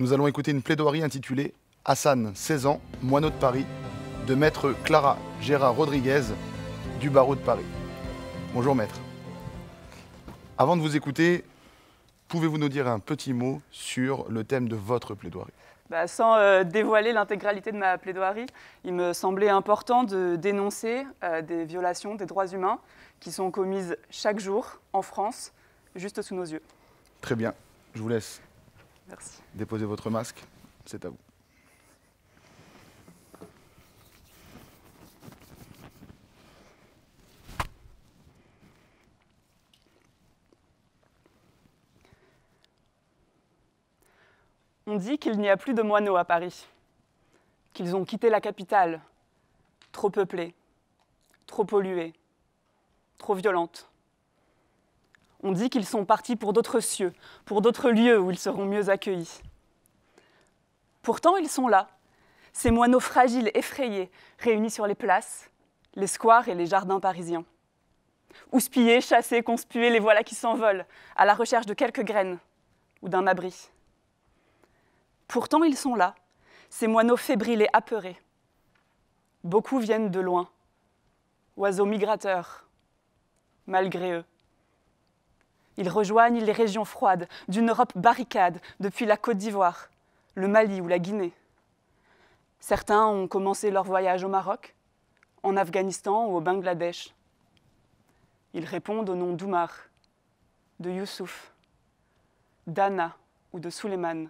Nous allons écouter une plaidoirie intitulée Hassan, 16 ans, moineau de Paris, de maître Clara Gérard Rodriguez du barreau de Paris. Bonjour maître. Avant de vous écouter, pouvez-vous nous dire un petit mot sur le thème de votre plaidoirie bah, sans euh, dévoiler l'intégralité de ma plaidoirie, il me semblait important de dénoncer euh, des violations des droits humains qui sont commises chaque jour en France, juste sous nos yeux. Très bien, je vous laisse Merci. Déposez votre masque, c'est à vous. On dit qu'il n'y a plus de moineaux à Paris, qu'ils ont quitté la capitale, trop peuplée, trop polluée, trop violente. On dit qu'ils sont partis pour d'autres cieux, pour d'autres lieux où ils seront mieux accueillis. Pourtant, ils sont là, ces moineaux fragiles, effrayés, réunis sur les places, les squares et les jardins parisiens. Ouspillés, chassés, conspués, les voilà qui s'envolent, à la recherche de quelques graines ou d'un abri. Pourtant, ils sont là, ces moineaux fébriles et apeurés. Beaucoup viennent de loin, oiseaux migrateurs, malgré eux. Ils rejoignent les régions froides d'une Europe barricade depuis la Côte d'Ivoire, le Mali ou la Guinée. Certains ont commencé leur voyage au Maroc, en Afghanistan ou au Bangladesh. Ils répondent au nom d'Oumar, de Youssouf, d'Anna ou de Suleiman.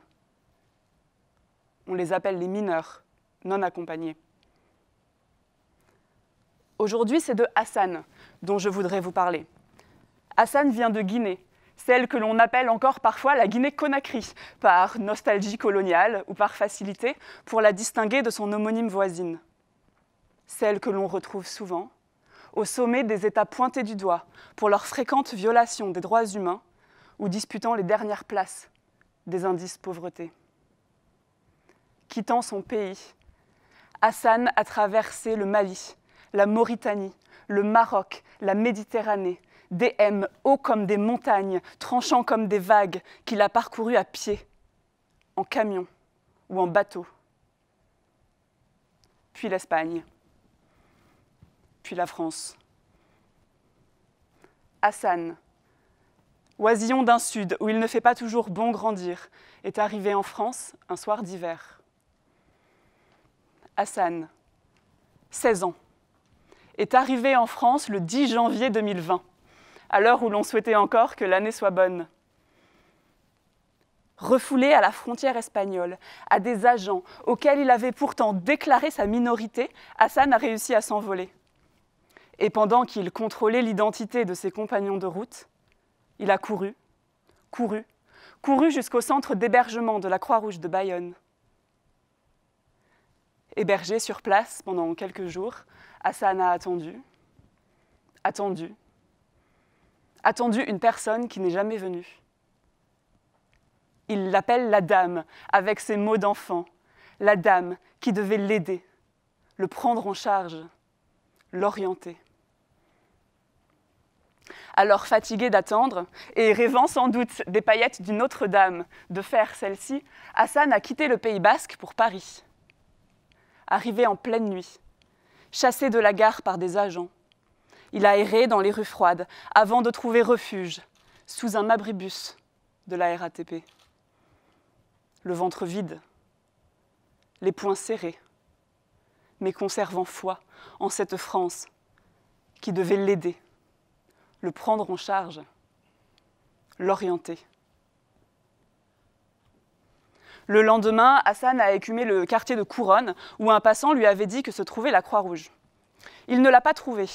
On les appelle les mineurs, non accompagnés. Aujourd'hui, c'est de Hassan dont je voudrais vous parler. Hassan vient de Guinée, celle que l'on appelle encore parfois la Guinée-Conakry, par nostalgie coloniale ou par facilité, pour la distinguer de son homonyme voisine. Celle que l'on retrouve souvent au sommet des États pointés du doigt pour leurs fréquentes violations des droits humains ou disputant les dernières places des indices pauvreté. Quittant son pays, Hassan a traversé le Mali, la Mauritanie, le Maroc, la Méditerranée, des haut hauts comme des montagnes, tranchants comme des vagues, qu'il a parcouru à pied, en camion ou en bateau. Puis l'Espagne, puis la France. Hassan, oisillon d'un sud où il ne fait pas toujours bon grandir, est arrivé en France un soir d'hiver. Hassan, 16 ans, est arrivé en France le 10 janvier 2020 à l'heure où l'on souhaitait encore que l'année soit bonne. Refoulé à la frontière espagnole, à des agents auxquels il avait pourtant déclaré sa minorité, Hassan a réussi à s'envoler. Et pendant qu'il contrôlait l'identité de ses compagnons de route, il a couru, couru, couru jusqu'au centre d'hébergement de la Croix-Rouge de Bayonne. Hébergé sur place pendant quelques jours, Hassan a attendu, attendu, attendu une personne qui n'est jamais venue. Il l'appelle la dame, avec ses mots d'enfant, la dame qui devait l'aider, le prendre en charge, l'orienter. Alors fatigué d'attendre et rêvant sans doute des paillettes d'une autre dame, de faire celle-ci, Hassan a quitté le Pays basque pour Paris. Arrivé en pleine nuit, chassé de la gare par des agents, il a erré dans les rues froides avant de trouver refuge sous un abribus de la RATP. Le ventre vide, les poings serrés, mais conservant foi en cette France qui devait l'aider, le prendre en charge, l'orienter. Le lendemain, Hassan a écumé le quartier de Couronne où un passant lui avait dit que se trouvait la Croix-Rouge. Il ne l'a pas trouvé,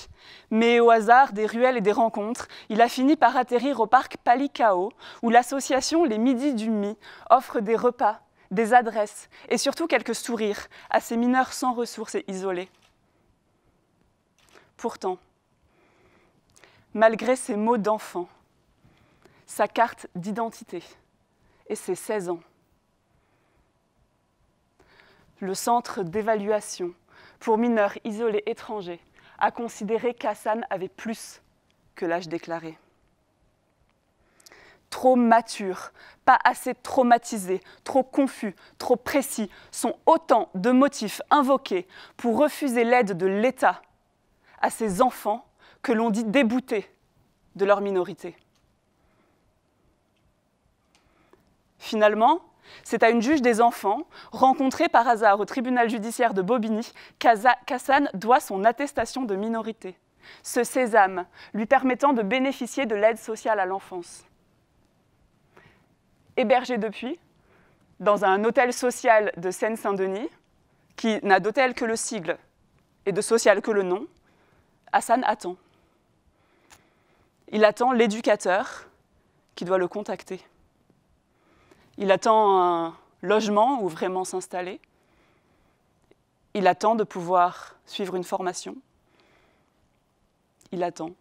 mais au hasard des ruelles et des rencontres, il a fini par atterrir au parc Palikao, où l'association Les Midis du Mi offre des repas, des adresses et surtout quelques sourires à ces mineurs sans ressources et isolés. Pourtant, malgré ses mots d'enfant, sa carte d'identité et ses 16 ans, le centre d'évaluation pour mineurs isolés étrangers à considérer qu'Hassan avait plus que l'âge déclaré. Trop mature, pas assez traumatisé, trop confus, trop précis sont autant de motifs invoqués pour refuser l'aide de l'État à ces enfants que l'on dit déboutés de leur minorité. Finalement, c'est à une juge des enfants, rencontrée par hasard au tribunal judiciaire de Bobigny, qu'Hassan doit son attestation de minorité. Ce sésame lui permettant de bénéficier de l'aide sociale à l'enfance. Hébergé depuis, dans un hôtel social de Seine-Saint-Denis, qui n'a d'hôtel que le sigle et de social que le nom, Hassan attend. Il attend l'éducateur qui doit le contacter. Il attend un logement où vraiment s'installer. Il attend de pouvoir suivre une formation. Il attend.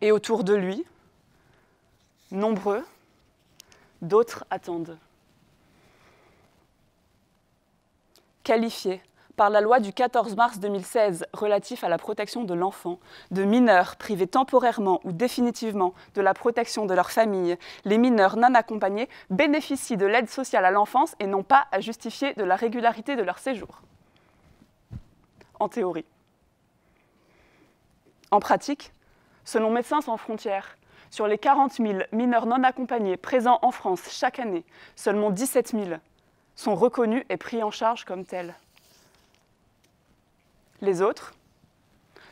Et autour de lui, nombreux, d'autres attendent. Qualifiés, par la loi du 14 mars 2016 relatif à la protection de l'enfant, de mineurs privés temporairement ou définitivement de la protection de leur famille, les mineurs non accompagnés bénéficient de l'aide sociale à l'enfance et n'ont pas à justifier de la régularité de leur séjour. En théorie. En pratique, selon Médecins sans frontières, sur les 40 000 mineurs non accompagnés présents en France chaque année, seulement 17 000 sont reconnus et pris en charge comme tels les autres,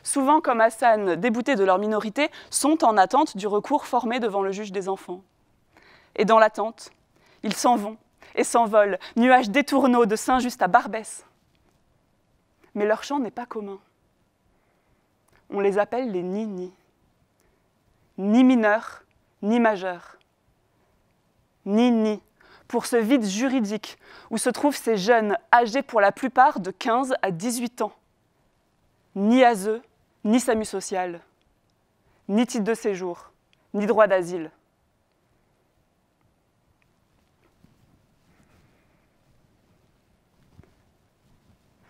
souvent comme Hassan, déboutés de leur minorité, sont en attente du recours formé devant le juge des enfants. Et dans l'attente, ils s'en vont et s'envolent, nuages détourneaux de Saint-Just à Barbès. Mais leur chant n'est pas commun. On les appelle les ni-ni. Ni mineurs, ni majeurs. ni pour ce vide juridique où se trouvent ces jeunes âgés pour la plupart de 15 à 18 ans ni ASE, ni SAMU social, ni titre de séjour, ni droit d'asile.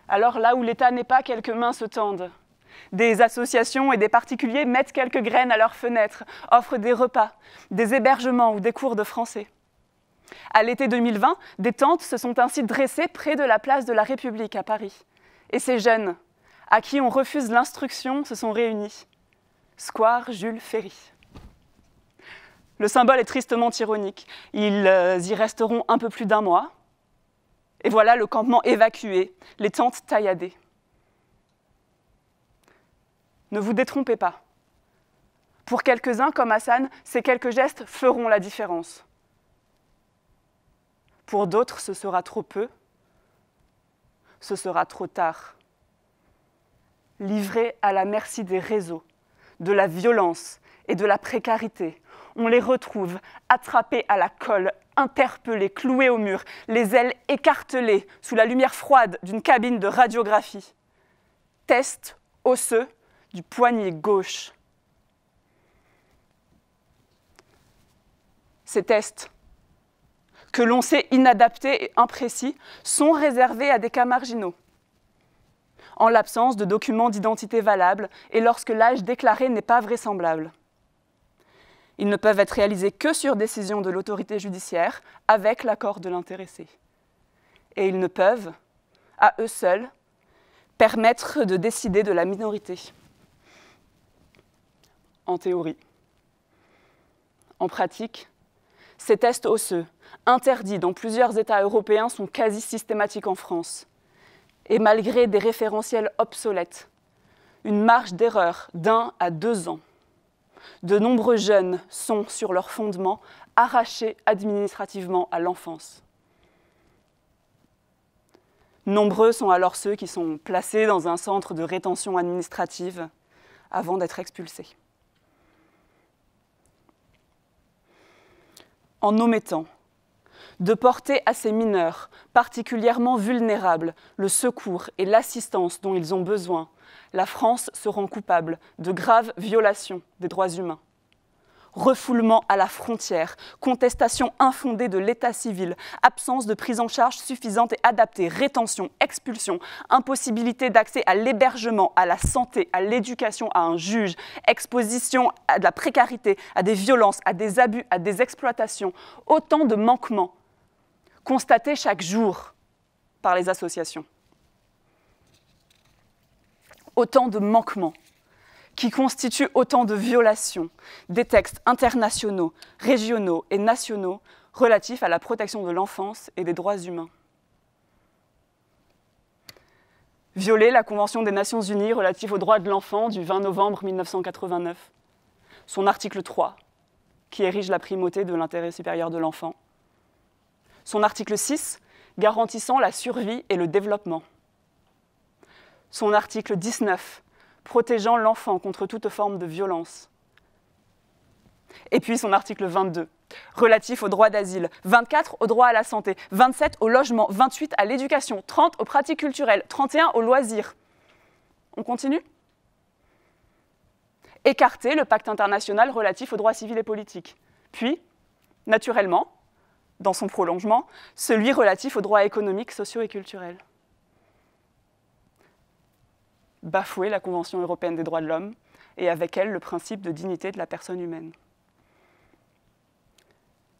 Alors là où l'État n'est pas, quelques mains se tendent. Des associations et des particuliers mettent quelques graines à leurs fenêtres, offrent des repas, des hébergements ou des cours de français. À l'été 2020, des tentes se sont ainsi dressées près de la place de la République à Paris. Et ces jeunes, à qui on refuse l'instruction se sont réunis. Square Jules Ferry. Le symbole est tristement ironique. Ils euh, y resteront un peu plus d'un mois. Et voilà le campement évacué, les tentes tailladées. Ne vous détrompez pas. Pour quelques-uns, comme Hassan, ces quelques gestes feront la différence. Pour d'autres, ce sera trop peu, ce sera trop tard livrés à la merci des réseaux, de la violence et de la précarité. On les retrouve attrapés à la colle, interpellés, cloués au mur, les ailes écartelées sous la lumière froide d'une cabine de radiographie. Test osseux du poignet gauche. Ces tests, que l'on sait inadaptés et imprécis, sont réservés à des cas marginaux en l'absence de documents d'identité valables et lorsque l'âge déclaré n'est pas vraisemblable. Ils ne peuvent être réalisés que sur décision de l'autorité judiciaire, avec l'accord de l'intéressé. Et ils ne peuvent, à eux seuls, permettre de décider de la minorité. En théorie. En pratique, ces tests osseux, interdits dans plusieurs États européens, sont quasi systématiques en France et malgré des référentiels obsolètes, une marge d'erreur d'un à deux ans. De nombreux jeunes sont, sur leurs fondements arrachés administrativement à l'enfance. Nombreux sont alors ceux qui sont placés dans un centre de rétention administrative avant d'être expulsés. En omettant de porter à ces mineurs, particulièrement vulnérables, le secours et l'assistance dont ils ont besoin, la France se rend coupable de graves violations des droits humains. Refoulement à la frontière, contestation infondée de l'état civil, absence de prise en charge suffisante et adaptée, rétention, expulsion, impossibilité d'accès à l'hébergement, à la santé, à l'éducation, à un juge, exposition à la précarité, à des violences, à des abus, à des exploitations, autant de manquements constaté chaque jour par les associations. Autant de manquements qui constituent autant de violations des textes internationaux, régionaux et nationaux relatifs à la protection de l'enfance et des droits humains. Violer la Convention des Nations Unies relative aux droits de l'enfant du 20 novembre 1989, son article 3, qui érige la primauté de l'intérêt supérieur de l'enfant, son article 6 garantissant la survie et le développement, son article 19 protégeant l'enfant contre toute forme de violence, et puis son article 22 relatif au droit d'asile, 24 au droit à la santé, 27 au logement, 28 à l'éducation, 30 aux pratiques culturelles, 31 aux loisirs. On continue Écarter le pacte international relatif aux droits civils et politiques. Puis, naturellement, dans son prolongement, celui relatif aux droits économiques, sociaux et culturels. Bafouer la Convention européenne des droits de l'homme et avec elle le principe de dignité de la personne humaine.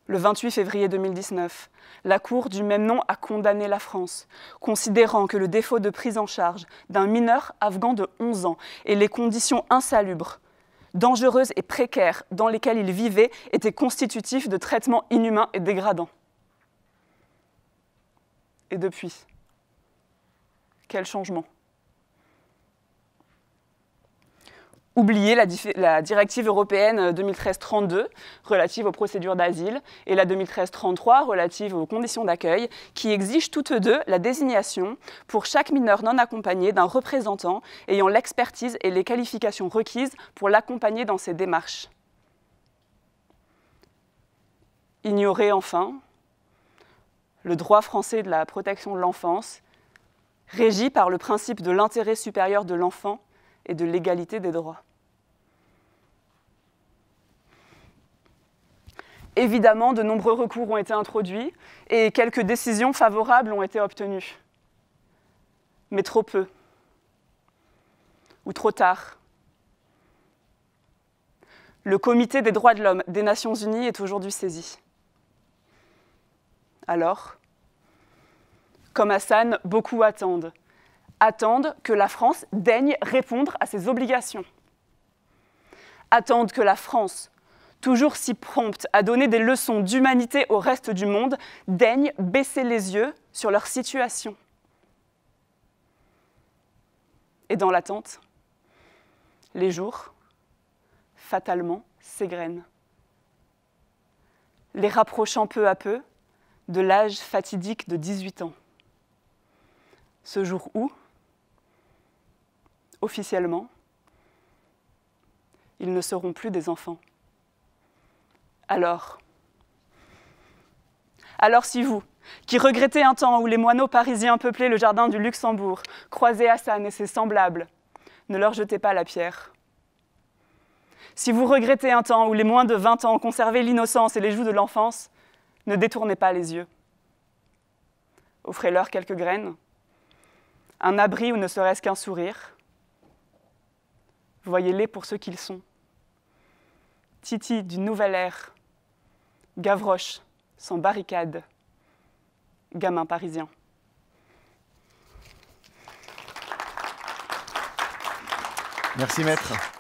Le 28 février 2019, la Cour du même nom a condamné la France, considérant que le défaut de prise en charge d'un mineur afghan de 11 ans et les conditions insalubres dangereuses et précaires dans lesquelles ils vivaient étaient constitutifs de traitements inhumains et dégradants. Et depuis, quel changement Oubliez la, la, directive européenne 2013-32 euh, relative aux procédures d'asile et la 2013-33 relative aux conditions d'accueil qui exigent toutes deux la désignation pour chaque mineur non accompagné d'un représentant ayant l'expertise et les qualifications requises pour l'accompagner dans ses démarches. Ignorer enfin le droit français de la protection de l'enfance régi par le principe de l'intérêt supérieur de l'enfant et de l'égalité des droits. Évidemment, de nombreux recours ont été introduits et quelques décisions favorables ont été obtenues. Mais trop peu. Ou trop tard. Le Comité des droits de l'homme des Nations Unies est aujourd'hui saisi. Alors, comme Hassan, beaucoup attendent attendent que la France daigne répondre à ses obligations. Attendent que la France, toujours si prompte à donner des leçons d'humanité au reste du monde, daigne baisser les yeux sur leur situation. Et dans l'attente, les jours, fatalement, s'égrènent, les rapprochant peu à peu de l'âge fatidique de 18 ans. Ce jour où, officiellement, ils ne seront plus des enfants. Alors, alors si vous, qui regrettez un temps où les moineaux parisiens peuplaient le jardin du Luxembourg, croisez Hassan et ses semblables, ne leur jetez pas la pierre. Si vous regrettez un temps où les moins de 20 ans conservaient l'innocence et les joues de l'enfance, ne détournez pas les yeux. Offrez-leur quelques graines, un abri ou ne serait-ce qu'un sourire, voyez-les pour ce qu'ils sont. Titi d'une nouvelle ère, Gavroche sans barricade, gamin parisien. Merci maître.